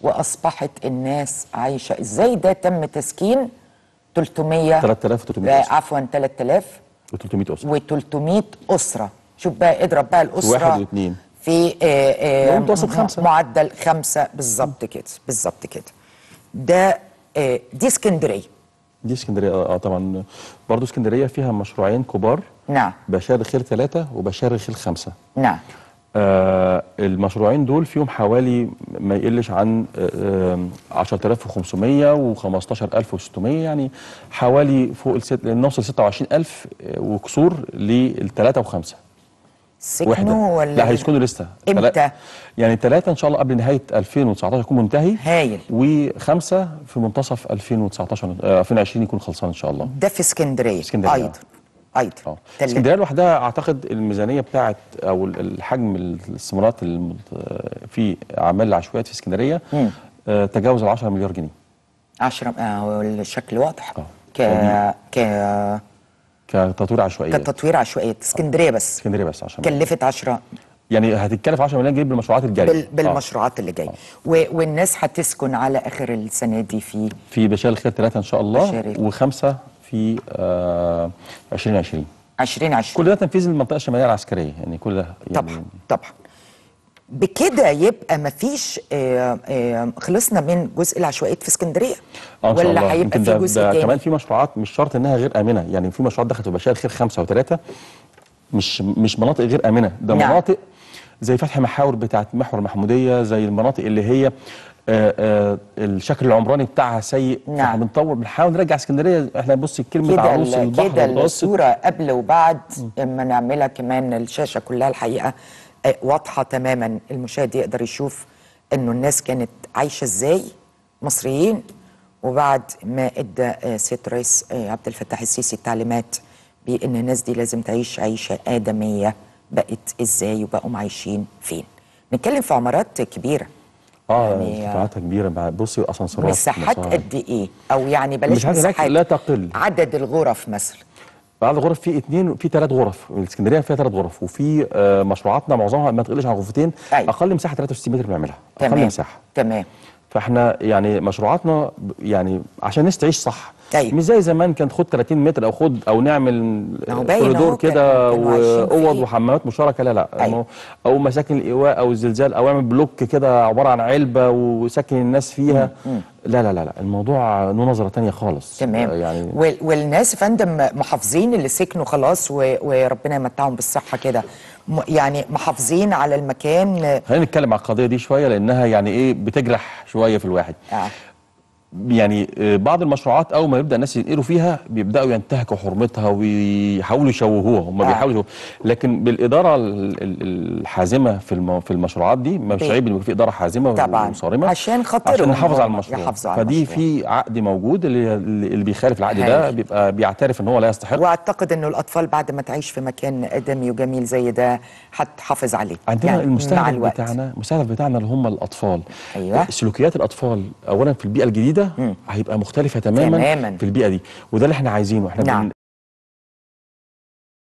واصبحت الناس عايشه ازاي ده تم تسكين 300 3300 عفوا 3000 و300 اسره و300 اسره شوف بقى اضرب بقى الاسره واحد واثنين في آآ آه، آه، آآ متوسط خمسة معدل خمسة بالظبط كده بالظبط كده ده آه، دي اسكندرية دي اسكندرية اه طبعا برضه اسكندرية فيها مشروعين كبار نعم بشار الخير ثلاثة وبشار الخير خمسة نعم آه المشروعين دول فيهم حوالي ما يقلش عن 10500 آه، آه، و15600 يعني حوالي فوق الست... نوصل 26000 آه، وكسور لل 3 و5 سكنوا ولا لا إيه؟ هيسكنوا لسه امتى؟ يعني ثلاثة إن شاء الله قبل نهاية 2019 يكون منتهي هايل وخمسة في منتصف 2019 2020 يكون خلصان إن شاء الله ده في اسكندرية أيضا ايضا آه. اسكندريه لوحدها اعتقد الميزانيه بتاعت او الحجم الاستثمارات في اعمال العشوائيات في اسكندريه آه تجاوز ال 10 مليار جنيه 10 آه الشكل واضح اه ك يعني ك كتطوير عشوائيات كتطوير عشوائيات آه. اسكندريه بس اسكندريه بس 10 كلفت 10 يعني هتتكلف 10 مليون جنيه بالمشروعات الجايه بال آه. بالمشروعات اللي جايه آه. والناس هتسكن على اخر السنه دي في في بشار الخير ثلاثه ان شاء الله وخمسه في 2020 آه، 2020 كل ده تنفيذ للمنطقه الشماليه العسكريه يعني كل ده يعني طبعا طبعا بكده يبقى ما فيش آه، آه، خلصنا من جزء العشوائيات في اسكندريه آه ولا هيبقى في جزء ده كمان في مشروعات مش شرط انها غير امنه يعني في مشروعات دخلت في بشار خير خمسه وثلاثه مش مش مناطق غير امنه ده نعم. مناطق زي فتح محاور بتاعه محور محموديه زي المناطق اللي هي آآ آه، آآ آه، الشكل العمراني بتاعها سيء نعم احنا بنطور بنحاول نرجع اسكندريه احنا بص كلمه عروس البحر كده الصوره قبل وبعد اما نعملها كمان الشاشه كلها الحقيقه آه، واضحه تماما المشاهد يقدر يشوف انه الناس كانت عايشه ازاي مصريين وبعد ما ادى سيد الرئيس عبد الفتاح السيسي التعليمات بان الناس دي لازم تعيش عيشه ادميه بقت ازاي وبقوا عايشين فين نتكلم في عمارات كبيره اه يعني قطاعاتها كبيره بصي اسانسيرات مساحات قد ايه او يعني بلاش مساحات لا تقل عدد الغرف مثلا بعد الغرف في اثنين في ثلاث غرف الاسكندريه فيها ثلاث غرف وفي آه، مشروعاتنا معظمها ما تقلش عن غرفتين أي. طيب. اقل مساحه 63 متر بنعملها اقل تمام. مساحه تمام فاحنا يعني مشروعاتنا يعني عشان الناس تعيش صح طيب مش زي زمان كانت خد 30 متر او خد او نعمل كوريدور كده واوض إيه؟ وحمامات مشاركه لا لا أيوة. او مساكن الايواء او الزلزال او اعمل بلوك كده عباره عن علبه وسكن الناس فيها مم. مم. لا لا لا لا الموضوع له نظره ثانيه خالص تمام آه، يعني وال والناس فندم محافظين اللي سكنوا خلاص وربنا يمتعهم بالصحه كده يعني محافظين على المكان خلينا نتكلم على القضيه دي شويه لانها يعني ايه بتجرح شويه في الواحد آه. يعني آه، بعض المشروعات اول ما يبدا الناس ينقلوا فيها بيبداوا ينتهكوا حرمتها ويحاولوا يشوهوها هم آه. بيحاولوا لكن بالاداره الحازمه في في المشروعات دي مش عيب يبقى في اداره حازمه طبعا عشان خاطر عشان نحافظ على المشروع فدي في عقد موجود اللي, اللي بيخالف العقد هاي. ده بيبقى بيعترف ان هو لا يستحق واعتقد انه الاطفال بعد ما تعيش في مكان ادمي وجميل زي ده هتحافظ عليه عندنا يعني المستهدف بتاعنا المستهدف بتاعنا اللي هم الاطفال ايوه سلوكيات الاطفال اولا في البيئه الجديده هيبقى مختلفه تماما, تماماً في البيئه دي وده اللي احنا عايزينه احنا نعم.